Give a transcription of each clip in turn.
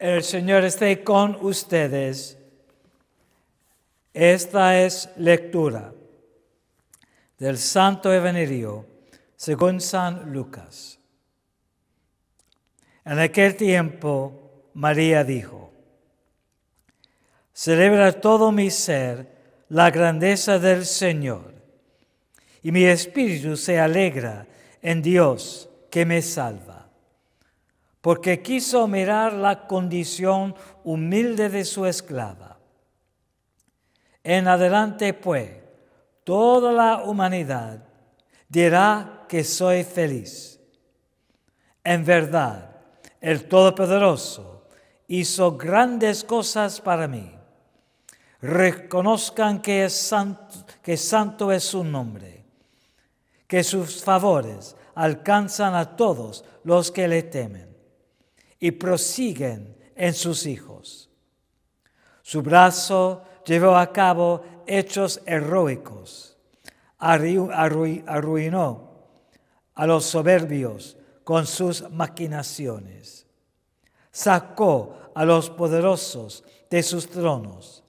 El Señor esté con ustedes. Esta es lectura del Santo Evangelio según San Lucas. En aquel tiempo María dijo, Celebra todo mi ser la grandeza del Señor, y mi espíritu se alegra en Dios que me salva porque quiso mirar la condición humilde de su esclava. En adelante, pues, toda la humanidad dirá que soy feliz. En verdad, el Todopoderoso hizo grandes cosas para mí. Reconozcan que, que santo es su nombre, que sus favores alcanzan a todos los que le temen y prosiguen en sus hijos. Su brazo llevó a cabo hechos heroicos, arruinó a los soberbios con sus maquinaciones, sacó a los poderosos de sus tronos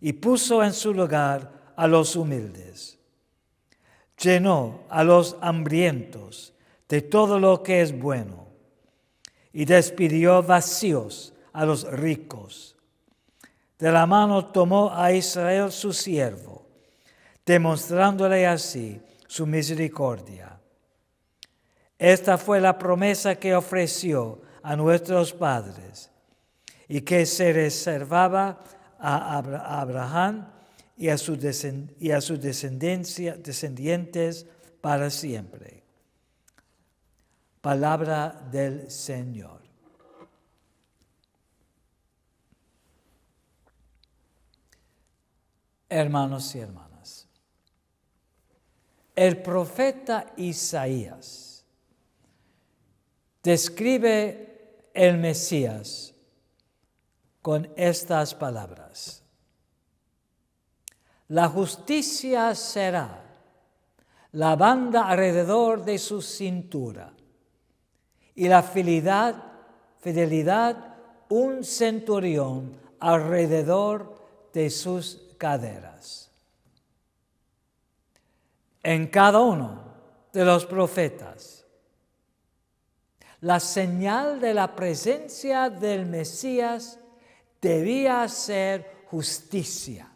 y puso en su lugar a los humildes, llenó a los hambrientos de todo lo que es bueno y despidió vacíos a los ricos. De la mano tomó a Israel su siervo, demostrándole así su misericordia. Esta fue la promesa que ofreció a nuestros padres y que se reservaba a Abraham y a, sus descendientes para siempre. Palabra del Señor. Hermanos y hermanas, el profeta Isaías describe el Mesías con estas palabras. La justicia será la banda alrededor de su cintura y la fidelidad, fidelidad un centurión alrededor de sus caderas. En cada uno de los profetas, la señal de la presencia del Mesías debía ser justicia,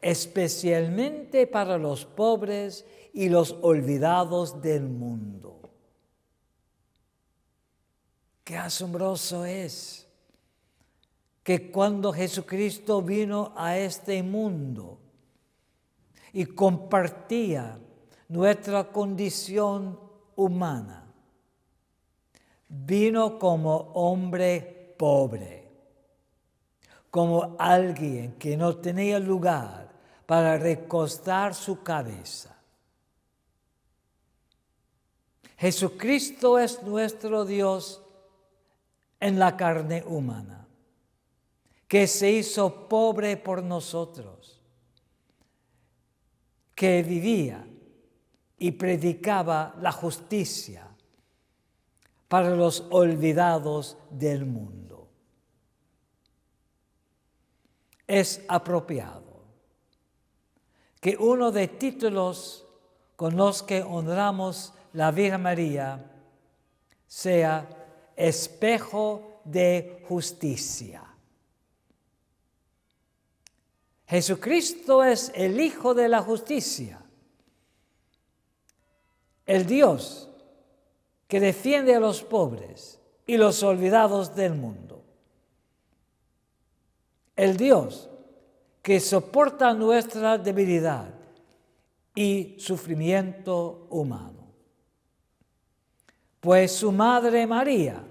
especialmente para los pobres y los olvidados del mundo. Qué asombroso es que cuando Jesucristo vino a este mundo y compartía nuestra condición humana, vino como hombre pobre, como alguien que no tenía lugar para recostar su cabeza. Jesucristo es nuestro Dios en la carne humana, que se hizo pobre por nosotros, que vivía y predicaba la justicia para los olvidados del mundo. Es apropiado que uno de títulos con los que honramos la Virgen María sea espejo de justicia. Jesucristo es el Hijo de la justicia, el Dios que defiende a los pobres y los olvidados del mundo, el Dios que soporta nuestra debilidad y sufrimiento humano pues su madre María,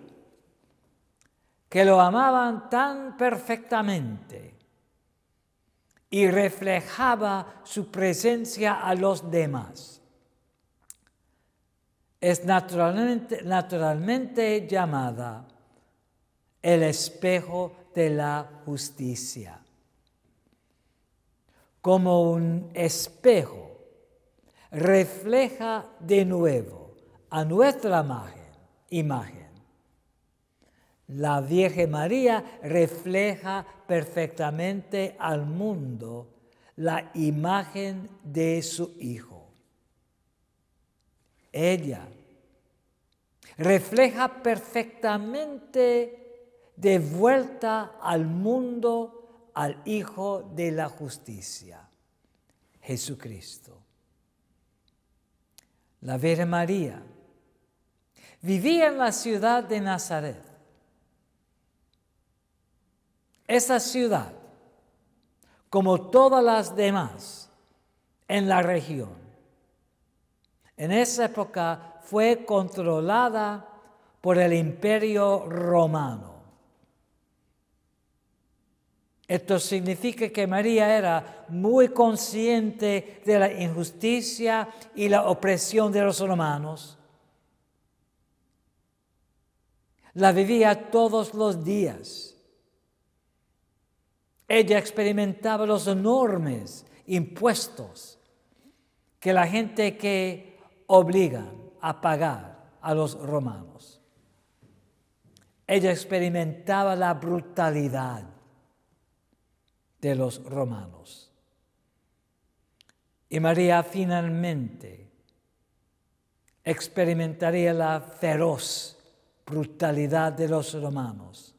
que lo amaban tan perfectamente y reflejaba su presencia a los demás. Es naturalmente, naturalmente llamada el espejo de la justicia. Como un espejo, refleja de nuevo a nuestra imagen, imagen. La Virgen María refleja perfectamente al mundo la imagen de su Hijo. Ella refleja perfectamente de vuelta al mundo al Hijo de la justicia, Jesucristo. La Virgen María Vivía en la ciudad de Nazaret. Esa ciudad, como todas las demás en la región, en esa época fue controlada por el imperio romano. Esto significa que María era muy consciente de la injusticia y la opresión de los romanos La vivía todos los días. Ella experimentaba los enormes impuestos que la gente que obliga a pagar a los romanos. Ella experimentaba la brutalidad de los romanos. Y María finalmente experimentaría la feroz brutalidad de los romanos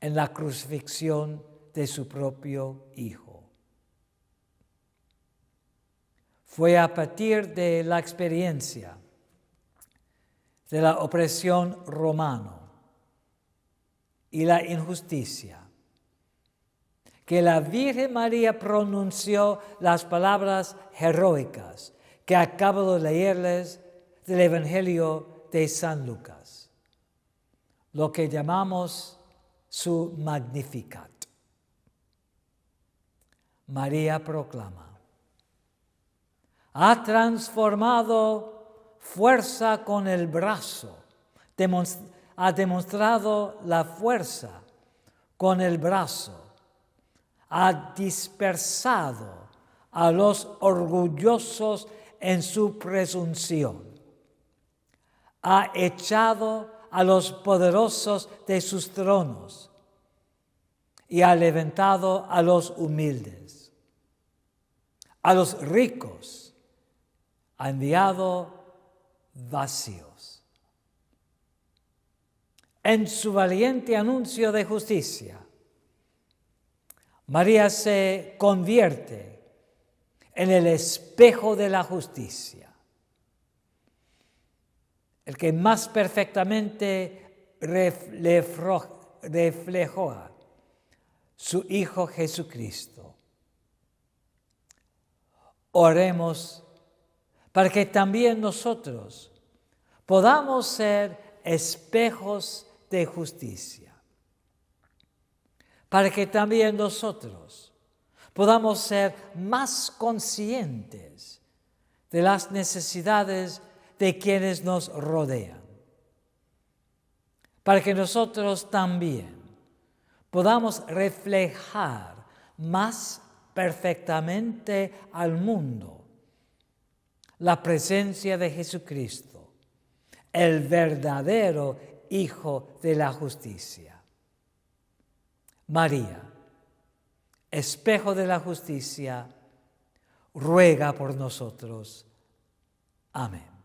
en la crucifixión de su propio Hijo. Fue a partir de la experiencia de la opresión romana y la injusticia que la Virgen María pronunció las palabras heroicas que acabo de leerles del Evangelio de San Lucas, lo que llamamos su Magnificat. María proclama, ha transformado fuerza con el brazo, ha demostrado la fuerza con el brazo, ha dispersado a los orgullosos en su presunción ha echado a los poderosos de sus tronos y ha levantado a los humildes. A los ricos ha enviado vacíos. En su valiente anuncio de justicia, María se convierte en el espejo de la justicia el que más perfectamente reflejó a su Hijo Jesucristo. Oremos para que también nosotros podamos ser espejos de justicia, para que también nosotros podamos ser más conscientes de las necesidades de quienes nos rodean. Para que nosotros también podamos reflejar más perfectamente al mundo la presencia de Jesucristo, el verdadero Hijo de la justicia. María, espejo de la justicia, ruega por nosotros. Amén.